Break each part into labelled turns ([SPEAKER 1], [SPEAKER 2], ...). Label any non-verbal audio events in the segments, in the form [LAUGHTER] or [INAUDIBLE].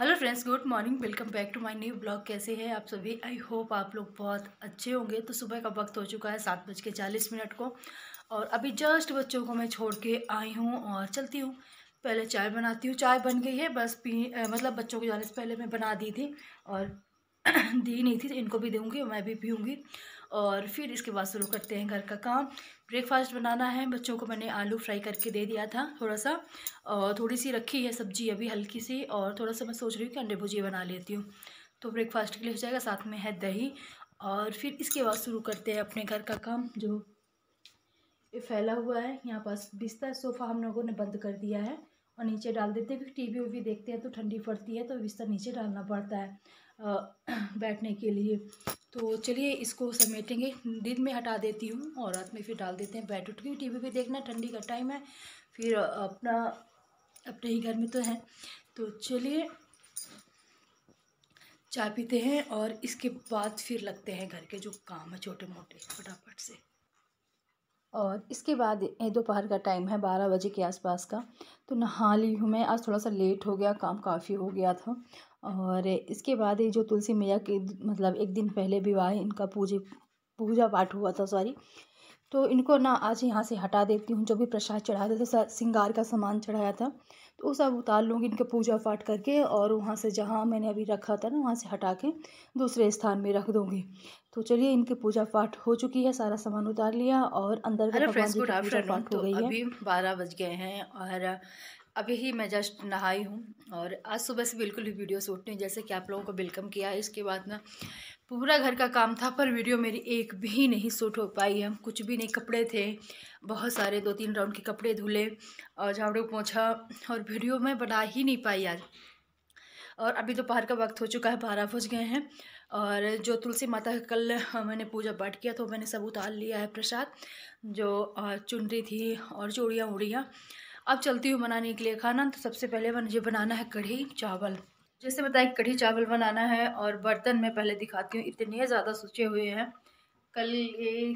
[SPEAKER 1] hello friends good morning welcome back to my new blog कैसे हैं आप सभी आई होप आप लोग बहुत अच्छे होंगे तो सुबह का वक्त हो चुका है सात बज के चालीस मिनट को और अभी जस्ट बच्चों को मैं छोड़ के आई हूँ और चलती हूँ पहले चाय बनाती हूँ चाय बन गई है बस पी मतलब बच्चों को जाने से पहले मैं बना दी थी और [CLEARS THROAT] दी नहीं थी तो इनको भी दूँगी मैं भी पीऊँगी और फिर इसके बाद शुरू करते हैं घर का काम ब्रेकफास्ट बनाना है बच्चों को मैंने आलू फ्राई करके दे दिया था थोड़ा सा और थोड़ी सी रखी है सब्जी अभी हल्की सी और थोड़ा सा मैं सोच रही हूँ कि अंडे भुजिया बना लेती हूँ तो ब्रेकफास्ट के लिए हो जाएगा साथ में है दही और फिर इसके बाद शुरू करते हैं अपने घर का काम जो फैला हुआ है यहाँ पास बिस्तर सोफ़ा हम लोगों ने बंद कर दिया है और नीचे डाल देते हैं क्योंकि टी वी देखते हैं तो ठंडी पड़ती है तो बिस्तर नीचे डालना पड़ता है [CLEARS THROAT] बैठने के लिए तो चलिए इसको समेटेंगे दिन में हटा देती हूँ और रात में फिर डाल देते हैं बैठ उठ के टी वी पर देखना ठंडी का टाइम है फिर अपना अपने ही घर में तो है तो चलिए चाय पीते हैं और इसके बाद फिर लगते हैं घर के जो काम है छोटे मोटे फटाफट से और इसके बाद दोपहर का टाइम है बारह बजे के आसपास का तो नहा ली हूँ मैं आज थोड़ा सा लेट हो गया काम काफ़ी हो गया था और इसके बाद ये जो तुलसी मैया के मतलब एक दिन पहले विवाह इनका पूजे पूजा पाठ हुआ था सॉरी तो इनको ना आज यहाँ से हटा देती हूँ जो भी प्रसाद चढ़ाया था सिंगार का सामान चढ़ाया था तो वो सब उतार लूँगी इनके पूजा पाठ करके और वहाँ से जहाँ मैंने अभी रखा था ना वहाँ से हटा के दूसरे स्थान में रख दूँगी तो चलिए इनकी पूजा पाठ हो चुकी है सारा सामान उतार लिया और अंदर का पूजा पाठ हो तो गई है अभी बारह बज गए हैं और अभी ही मैं जस्ट नहाई हूँ और आज सुबह से बिल्कुल ही वीडियो शूट नहीं जैसे कि आप लोगों को वेलकम किया है इसके बाद ना पूरा घर का काम था पर वीडियो मेरी एक भी नहीं शूट हो पाई है कुछ भी नहीं कपड़े थे बहुत सारे दो तीन राउंड के कपड़े धुले और झाड़ू पोछा और वीडियो मैं बना ही नहीं पाई आज और अभी दोपहर तो का वक्त हो चुका है बारह बज गए हैं और जो तुलसी माता का कल मैंने पूजा पाठ किया तो मैंने सब उतार लिया है प्रसाद जो चुनरी थी और चूड़ियाँ उड़ियाँ अब चलती हूँ बनाने के लिए खाना तो सबसे पहले मुझे बनाना है कढ़ी चावल जैसे बताए कढ़ी चावल बनाना है और बर्तन मैं पहले दिखाती हूँ इतने ज़्यादा सूचे हुए हैं कल ये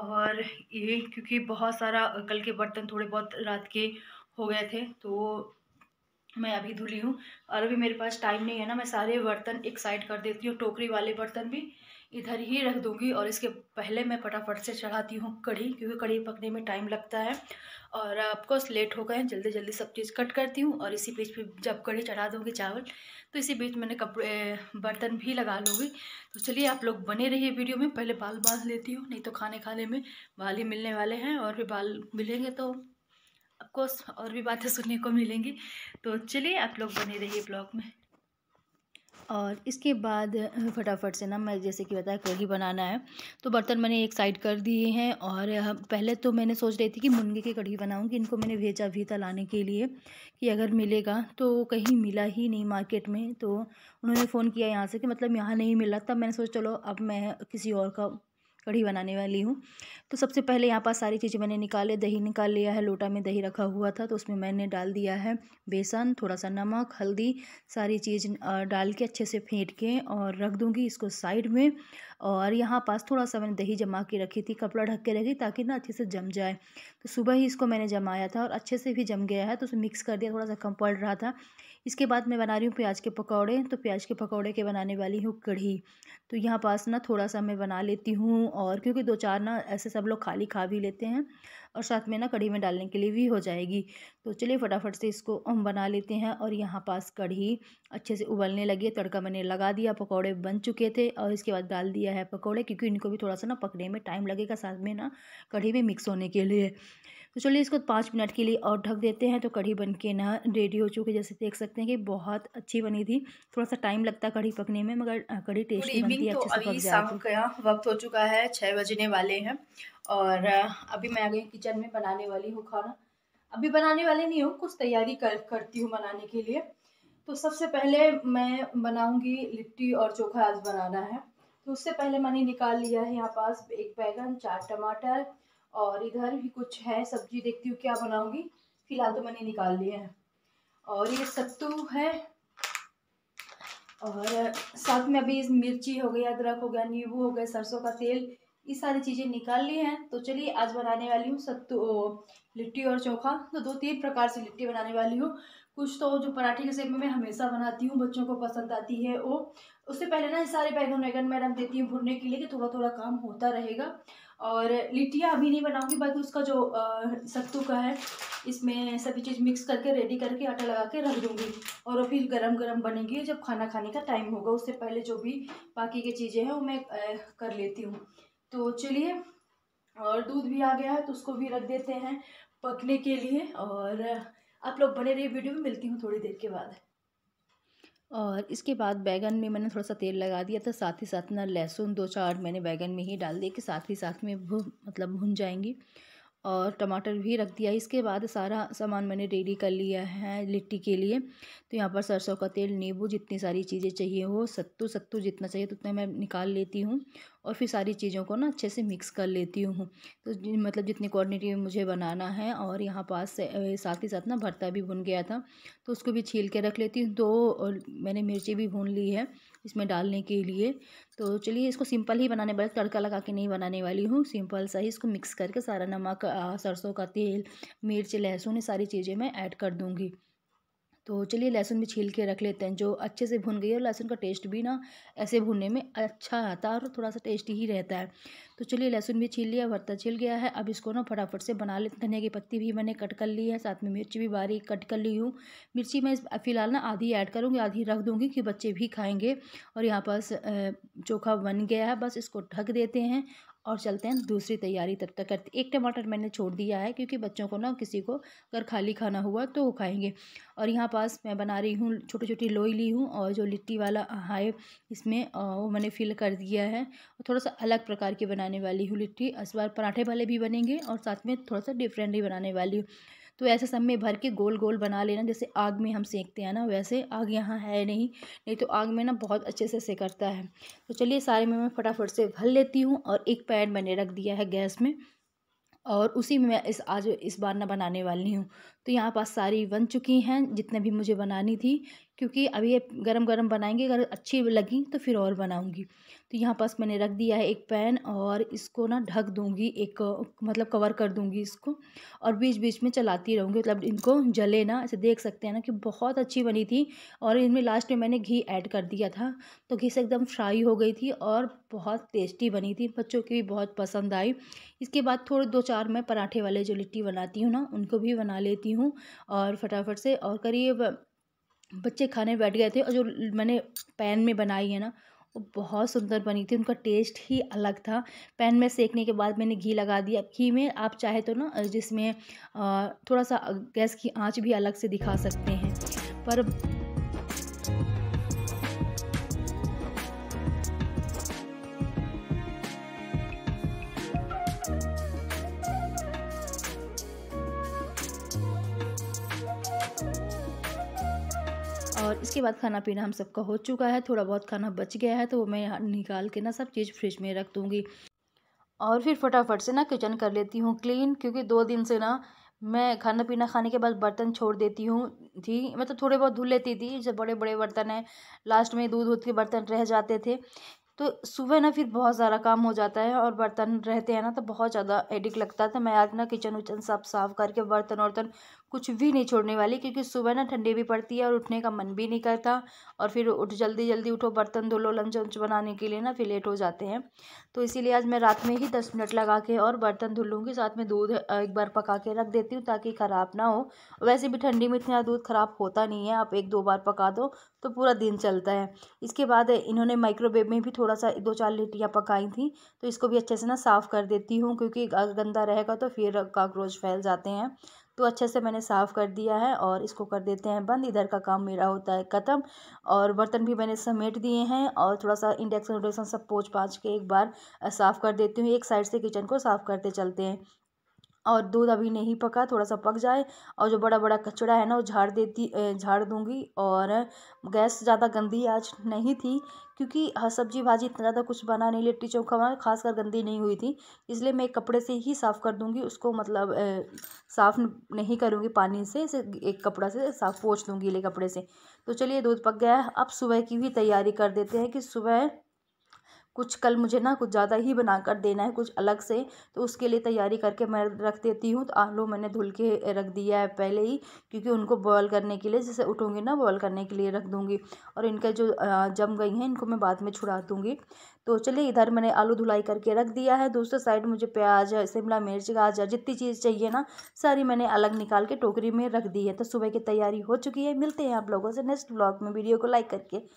[SPEAKER 1] और ये क्योंकि बहुत सारा कल के बर्तन थोड़े बहुत रात के हो गए थे तो मैं अभी धुली हूँ और अभी मेरे पास टाइम नहीं है ना मैं सारे बर्तन एक साइड कर देती हूँ टोकरी वाले बर्तन भी इधर ही रख दूँगी और इसके पहले मैं फटाफट से चढ़ाती हूँ कढ़ी क्योंकि कढ़ी पकने में टाइम लगता है और आपको लेट हो गए हैं जल्दी जल्दी सब चीज़ कट करती हूँ और इसी बीच में जब कढ़ी चढ़ा दूँगी चावल तो इसी बीच मैंने कपड़े बर्तन भी लगा लूँगी तो चलिए आप लोग बने रहिए वीडियो में पहले बाल बांध लेती हूँ नहीं तो खाने खाने में बाल ही मिलने वाले हैं और फिर बाल मिलेंगे तो ऑफकोर्स और भी बातें सुनने को मिलेंगी तो चलिए आप लोग बने रहिए ब्लॉग में और इसके बाद फटाफट से ना मैं जैसे कि बताया कढ़ी बनाना है तो बर्तन मैंने एक साइड कर दिए हैं और पहले तो मैंने सोच रही थी कि मुनगे की कढ़ी बनाऊंगी इनको मैंने भेजा भी था लाने के लिए कि अगर मिलेगा तो कहीं मिला ही नहीं मार्केट में तो उन्होंने फ़ोन किया यहाँ से कि मतलब यहाँ नहीं मिला तब मैंने सोचा चलो अब मैं किसी और का कढ़ी बनाने वाली हूँ तो सबसे पहले यहाँ पास सारी चीज़ें मैंने निकाले दही निकाल लिया है लोटा में दही रखा हुआ था तो उसमें मैंने डाल दिया है बेसन थोड़ा सा नमक हल्दी सारी चीज़ डाल के अच्छे से फेंट के और रख दूँगी इसको साइड में और यहाँ पास थोड़ा सा मैंने दही जमा के रखी थी कपड़ा ढक के रखी ताकि ना अच्छे से जम जाए तो सुबह ही इसको मैंने जमाया था और अच्छे से भी जम गया है तो उसे मिक्स कर दिया थोड़ा सा कम पड़ रहा था इसके बाद मैं बना रही हूँ प्याज के पकौड़े तो प्याज के पकौड़े के बनाने वाली हूँ कढ़ी तो यहाँ पास ना थोड़ा सा मैं बना लेती हूँ और क्योंकि दो चार ना ऐसे सब लोग खाली खा भी लेते हैं और साथ में ना कढ़ी में डालने के लिए भी हो जाएगी तो चलिए फटाफट से इसको हम बना लेते हैं और यहाँ पास कढ़ी अच्छे से उबलने लगी तड़का मैंने लगा दिया पकौड़े बन चुके थे और इसके बाद डाल दिया है पकौड़े क्योंकि इनको भी थोड़ा सा ना पकने में टाइम लगेगा साथ में ना कढ़ी में मिक्स होने के लिए तो चलिए इसको पाँच मिनट के लिए और ढक देते हैं तो कढ़ी बन के ना रेडी हो चुकी जैसे देख सकते हैं कि बहुत अच्छी बनी थी थोड़ा सा टाइम लगता है कढ़ी पकने में मगर कढ़ी टेस्टी बनती है तो अच्छे से पक जाती है वक्त हो चुका है छः बजने वाले हैं और अभी मैं आ गई किचन में बनाने वाली हूँ खाना अभी बनाने वाली नहीं हूँ कुछ तैयारी कर करती हूँ बनाने के लिए तो सबसे पहले मैं बनाऊँगी लिट्टी और चोखा आज बनाना है तो उससे पहले मैंने निकाल लिया है यहाँ पास एक बैगन चार टमाटर और इधर भी कुछ है सब्जी देखती हूँ क्या बनाऊँगी फिलहाल तो मैंने निकाल लिए हैं और ये सत्तू है और साथ में अभी मिर्ची हो गई अदरक हो गया नींबू हो गया सरसों का तेल ये सारी चीज़ें निकाल ली हैं तो चलिए आज बनाने वाली हूँ सत्तू लिट्टी और चोखा तो दो तीन प्रकार से लिट्टी बनाने वाली हूँ कुछ तो जो पराठे के सेप में मैं हमेशा बनाती हूँ बच्चों को पसंद आती है वो उससे पहले ना ये सारे बैगन वैगन मैं रख देती हूँ भुनने के लिए कि थोड़ा थोड़ा काम होता रहेगा और लिट्टियाँ अभी नहीं बनाऊँगी बाकी उसका जो सत्तू का है इसमें सभी चीज़ मिक्स करके रेडी करके आटा लगा के रख दूँगी और फिर गरम गरम बनेगी जब खाना खाने का टाइम होगा उससे पहले जो भी बाकी की चीज़ें हैं वो मैं कर लेती हूँ तो चलिए और दूध भी आ गया है तो उसको भी रख देते हैं पकने के लिए और आप लोग बने रहिए वीडियो में मिलती हूँ थोड़ी देर के बाद और इसके बाद बैगन में मैंने थोड़ा सा तेल लगा दिया था साथ ही साथ ना लहसुन दो चार मैंने बैगन में ही डाल दिए कि साथ ही साथ में भू मतलब भुन जाएंगी और टमाटर भी रख दिया इसके बाद सारा सामान मैंने रेडी कर लिया है लिट्टी के लिए तो यहाँ पर सरसों का तेल नींबू जितनी सारी चीज़ें चाहिए हो सत्तू सत्तू जितना चाहिए उतना मैं निकाल लेती हूँ और फिर सारी चीज़ों को ना अच्छे से मिक्स कर लेती हूँ तो मतलब जितनी क्वान्टिटी मुझे बनाना है और यहाँ पास से साथ ही साथ ना भरता भी भुन गया था तो उसको भी छील के रख लेती हूँ दो और मैंने मिर्ची भी भून ली है इसमें डालने के लिए तो चलिए इसको सिंपल ही बनाने वाले तड़का लगा के नहीं बनाने वाली हूँ सिंपल सा ही इसको मिक्स करके सारा नमक सरसों का तेल मिर्च लहसुन ये सारी चीज़ें मैं ऐड कर दूँगी तो चलिए लहसुन भी छील के रख लेते हैं जो अच्छे से भुन गई है और लहसुन का टेस्ट भी ना ऐसे भुनने में अच्छा आता है और थोड़ा सा टेस्टी ही रहता है तो चलिए लहसुन भी छील लिया भरता छिल गया है अब इसको ना फटाफट से बना लेते धनिया की पत्ती भी मैंने कट कर ली है साथ में मिर्ची भी बारीक कट कर ली हूँ मिर्ची मैं फ़िलहाल ना आधी ऐड करूँगी आधी रख दूँगी कि बच्चे भी खाएँगे और यहाँ पास चोखा बन गया है बस इसको ढक देते हैं और चलते हैं दूसरी तैयारी तब तक करते एक टमाटर मैंने छोड़ दिया है क्योंकि बच्चों को ना किसी को अगर खाली खाना हुआ तो वो खाएंगे और यहाँ पास मैं बना रही हूँ छोटी छोटी लोई ली हूँ और जो लिट्टी वाला हाय इसमें वो मैंने फिल कर दिया है और थोड़ा सा अलग प्रकार की बनाने वाली हूँ लिट्टी इस बार पराठे वाले भी बनेंगे और साथ में थोड़ा सा डिफरेंटली बनाने वाली हूँ तो ऐसे सब में भर के गोल गोल बना लेना जैसे आग में हम सेकते हैं ना वैसे आग यहाँ है नहीं नहीं तो आग में ना बहुत अच्छे से सेकता है तो चलिए सारे में मैं फटाफट से भर लेती हूँ और एक पैन मैंने रख दिया है गैस में और उसी में मैं इस आज इस बार ना बनाने वाली हूँ तो यहाँ पास सारी बन चुकी हैं जितने भी मुझे बनानी थी क्योंकि अभी ये गरम गरम बनाएंगे अगर अच्छी लगी तो फिर और बनाऊंगी तो यहाँ पास मैंने रख दिया है एक पैन और इसको ना ढक दूंगी एक मतलब कवर कर दूंगी इसको और बीच बीच में चलाती रहूँगी मतलब इनको जले ना ऐसे देख सकते हैं ना कि बहुत अच्छी बनी थी और इनमें लास्ट में मैंने घी ऐड कर दिया था तो घी से एकदम फ्राई हो गई थी और बहुत टेस्टी बनी थी बच्चों की भी बहुत पसंद आई इसके बाद थोड़े दो चार मैं पराठे वाले जो लिट्टी बनाती हूँ ना उनको भी बना लेती हूँ और फटाफट से और करीब बच्चे खाने बैठ गए थे और जो मैंने पैन में बनाई है ना वो बहुत सुंदर बनी थी उनका टेस्ट ही अलग था पैन में सेकने के बाद मैंने घी लगा दिया घी में आप चाहे तो ना जिसमें थोड़ा सा गैस की आंच भी अलग से दिखा सकते हैं पर और इसके बाद खाना पीना हम सबका हो चुका है थोड़ा बहुत खाना बच गया है तो वो मैं यहाँ निकाल के ना सब चीज़ फ्रिज में रख दूँगी और फिर फटाफट से ना किचन कर लेती हूँ क्लीन क्योंकि दो दिन से ना मैं खाना पीना खाने के बाद बर्तन छोड़ देती हूँ थी मतलब थोड़े बहुत धुल लेती थी जब बड़े बड़े बर्तन हैं लास्ट में दूध दूध के बर्तन रह जाते थे तो सुबह ना फिर बहुत ज़्यादा काम हो जाता है और बर्तन रहते हैं ना तो बहुत ज़्यादा एडिक लगता था तो मैं आज ना किचन उचन सब साफ करके बर्तन वर्तन कुछ भी नहीं छोड़ने वाली क्योंकि सुबह ना ठंडी भी पड़ती है और उठने का मन भी नहीं करता और फिर उठ जल्दी जल्दी उठो बर्तन धो लो लंच वंच बनाने के लिए ना फिर लेट हो जाते हैं तो इसीलिए आज मैं रात में ही दस मिनट लगा के और बर्तन धुल लूँगी साथ में दूध एक बार पका के रख देती हूँ ताकि ख़राब ना हो वैसे भी ठंडी में इतना दूध ख़राब होता नहीं है आप एक दो बार पका दो तो पूरा दिन चलता है इसके बाद इन्होंने माइक्रोवेव में भी थोड़ा सा दो चार लिटियाँ पकाई थी तो इसको भी अच्छे से ना साफ़ कर देती हूँ क्योंकि गंदा रहेगा तो फिर काकरोच फैल जाते हैं तो अच्छे से मैंने साफ़ कर दिया है और इसको कर देते हैं बंद इधर का काम मेरा होता है ख़त्म और बर्तन भी मैंने समेट दिए हैं और थोड़ा सा इंडक्शन उडक्शन सब पोछ पाछ के एक बार साफ़ कर देती हूँ एक साइड से किचन को साफ़ करते चलते हैं और दूध अभी नहीं पका थोड़ा सा पक जाए और जो बड़ा बड़ा कचड़ा है ना वो झाड़ देती झाड़ दूँगी और गैस ज़्यादा गंदी आज नहीं थी क्योंकि हर सब्जी भाजी इतना ज़्यादा कुछ बना नहीं लिट्टी चौखा बना खास कर गंदी नहीं हुई थी इसलिए मैं कपड़े से ही साफ़ कर दूँगी उसको मतलब साफ़ नहीं करूँगी पानी से एक कपड़ा से साफ़ पोछ दूँगी ले कपड़े से तो चलिए दूध पक गया है अब सुबह की भी तैयारी कर देते हैं कि सुबह कुछ कल मुझे ना कुछ ज़्यादा ही बना कर देना है कुछ अलग से तो उसके लिए तैयारी करके मैं रख देती हूँ तो आलू मैंने धुल के रख दिया है पहले ही क्योंकि उनको बॉयल करने के लिए जैसे उठूँगी ना बॉयल करने के लिए रख दूँगी और इनके जो जम गई हैं इनको मैं बाद में छुड़ा दूँगी तो चलिए इधर मैंने आलू धुलाई करके रख दिया है दूसरे साइड मुझे प्याज शिमला मिर्च गाजर जितनी चीज़ चाहिए ना सारी मैंने अलग निकाल के टोकरी में रख दी है तो सुबह की तैयारी हो चुकी है मिलते हैं आप लोगों से नेक्स्ट ब्लॉग में वीडियो को लाइक करके